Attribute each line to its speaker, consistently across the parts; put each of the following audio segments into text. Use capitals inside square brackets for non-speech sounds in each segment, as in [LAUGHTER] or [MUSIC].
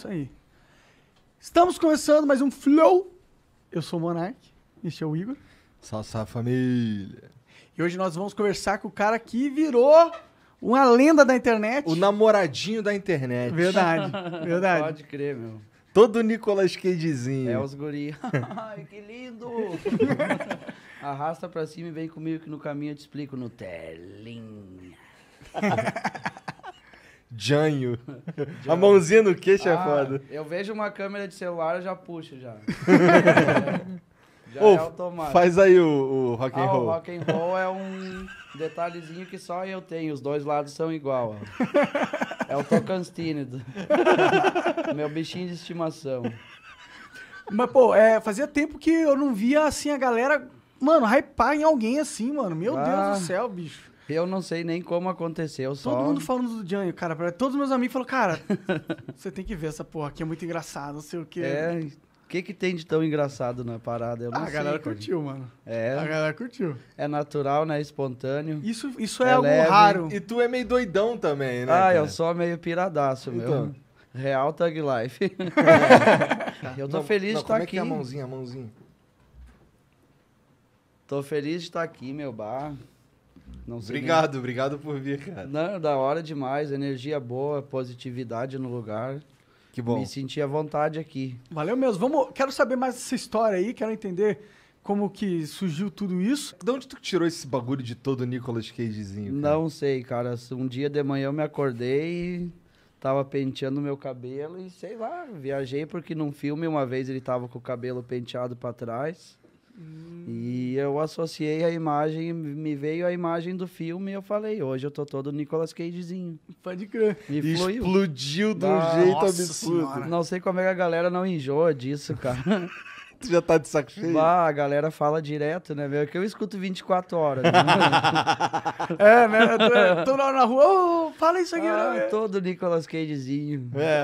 Speaker 1: Isso aí. Estamos começando mais um Flow. Eu sou o Monark, este é o Igor. Salsa família. E hoje nós vamos conversar com o cara que virou uma lenda da internet. O namoradinho da internet. Verdade, [LAUGHS] verdade. Pode crer, meu. Todo Nicolas Cagezinho. É os guri. [LAUGHS] Ai, que lindo! [LAUGHS] Arrasta pra cima e vem comigo que no caminho eu te explico no telinha. Janho. [LAUGHS] A mãozinha no queixo é ah, é foda. Eu vejo uma câmera de celular, eu já puxo já. [LAUGHS] já oh, é automático. Faz aí o, o rock and ah, roll. O rock and roll é um detalhezinho que só eu tenho. Os dois lados são igual. Ó. É o Tocantino. Né? [LAUGHS] Meu bichinho de estimação. Mas, pô, é, fazia tempo que eu não via assim a galera, mano, hypar em alguém assim, mano. Meu ah. Deus do ah. céu, bicho. Eu não sei nem como aconteceu, só... Todo mundo falando do Jânio, cara. Todos meus amigos falaram, cara, [LAUGHS] você tem que ver essa porra aqui, é muito engraçado, não sei o quê. É, o que, que tem de tão engraçado na parada? Eu não ah, a sei, galera cara. curtiu, mano. É. A galera curtiu. É natural, né? Espontâneo. Isso, isso é, é algo leve. raro. E tu é meio doidão também, né? Ah, cara? eu sou meio piradaço, então. meu. Real Tag Life. É. [LAUGHS] eu tô não, feliz não, de estar tá é aqui. Que é a mãozinha, a mãozinha. Tô feliz de estar tá aqui, meu bar. Não sei obrigado, nem... obrigado por vir, cara. Não, da hora demais, energia boa, positividade no lugar. Que bom. Me senti à vontade aqui. Valeu mesmo. Vamos, quero saber mais dessa história aí, quero entender como que surgiu tudo isso. De onde tu tirou esse bagulho de todo Nicolas Cagezinho? Cara? Não sei, cara. Um dia de manhã eu me acordei e tava penteando meu cabelo e sei lá, viajei porque num filme uma vez ele tava com o cabelo penteado para trás. Hum. E eu associei a imagem, me veio a imagem do filme e eu falei, hoje eu tô todo Nicolas Cagezinho. Pode crer. Me Explodiu de um ah, jeito absurdo. Senhora. Não sei como é que a galera não enjoa disso, cara. [LAUGHS] tu já tá de saco cheio? Bah, a galera fala direto, né, meu? É que eu escuto 24 horas. Né? [LAUGHS] é, né? Tô, lá na rua, oh, fala isso aqui, ah, Todo Nicolas Cagezinho. É,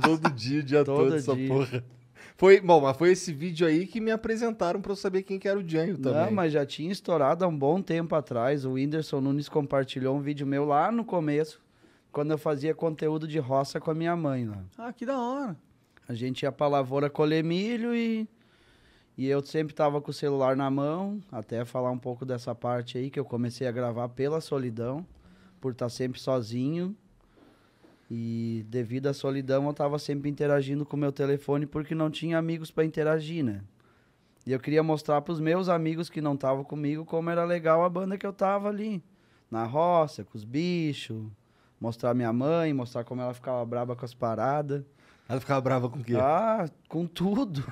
Speaker 1: todo dia, o dia todo, todo essa porra. Foi, bom, mas foi esse vídeo aí que me apresentaram para eu saber quem que era o Janho também. Não, mas já tinha estourado há um bom tempo atrás. O Whindersson Nunes compartilhou um vídeo meu lá no começo, quando eu fazia conteúdo de roça com a minha mãe lá. Ah, que da hora. A gente ia pra lavoura colher milho e, e eu sempre tava com o celular na mão, até falar um pouco dessa parte aí que eu comecei a gravar pela solidão, por estar tá sempre sozinho. E devido à solidão, eu tava sempre interagindo com meu telefone porque não tinha amigos para interagir, né? E eu queria mostrar para os meus amigos que não estavam comigo como era legal a banda que eu tava ali, na roça, com os bichos, mostrar minha mãe, mostrar como ela ficava braba com as paradas. Ela ficava brava com o quê? Ah, com tudo.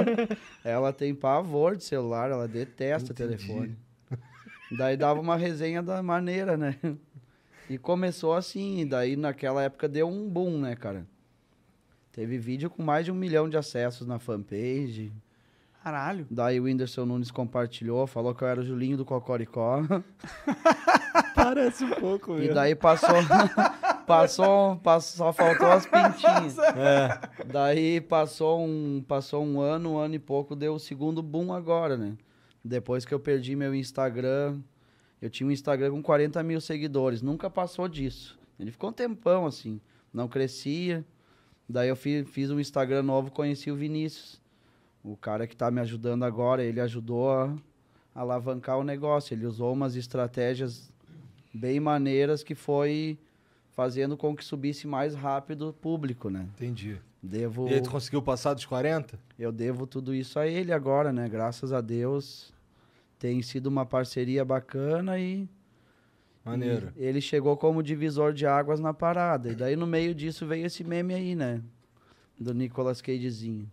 Speaker 1: [LAUGHS] ela tem pavor de celular, ela detesta Entendi. telefone. Daí dava uma resenha da maneira, né? E começou assim, daí naquela época deu um boom, né, cara? Teve vídeo com mais de um milhão de acessos na fanpage. Caralho. Daí o Whindersson Nunes compartilhou, falou que eu era o Julinho do Cocoricó. [LAUGHS] Parece um pouco, E daí passou. [LAUGHS] passou, passou só faltou as pintinhas. É. Daí passou um, passou um ano, um ano e pouco, deu o segundo boom agora, né? Depois que eu perdi meu Instagram, eu tinha um Instagram com 40 mil seguidores, nunca passou disso. Ele ficou um tempão assim, não crescia. Daí eu fiz, fiz um Instagram novo, conheci o Vinícius. O cara que está me ajudando agora, ele ajudou a alavancar o negócio. Ele usou umas estratégias bem maneiras que foi fazendo com que subisse mais rápido o público, né? Entendi. Devo... E aí tu conseguiu passar dos 40? Eu devo tudo isso a ele agora, né? Graças a Deus tem sido uma parceria bacana e. Maneiro. E ele chegou como divisor de águas na parada. E daí no meio disso veio esse meme aí, né? Do Nicolas Cagezinho.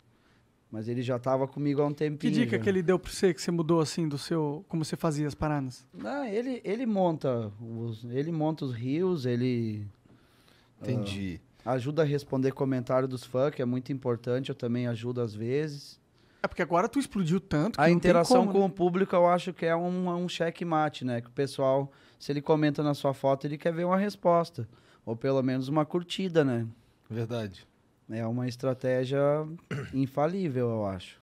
Speaker 1: Mas ele já tava comigo há um tempinho. Que dica já. que ele deu pra você que você mudou assim do seu. como você fazia as paradas? não ah, ele, ele monta. Os, ele monta os rios, ele. Entendi. Uh, ajuda a responder comentário dos fãs, que é muito importante, eu também ajudo às vezes. É porque agora tu explodiu tanto. a interação como, com né? o público eu acho que é um, um checkmate, né? Que o pessoal, se ele comenta na sua foto, ele quer ver uma resposta. Ou pelo menos uma curtida, né? Verdade. É uma estratégia infalível, eu acho.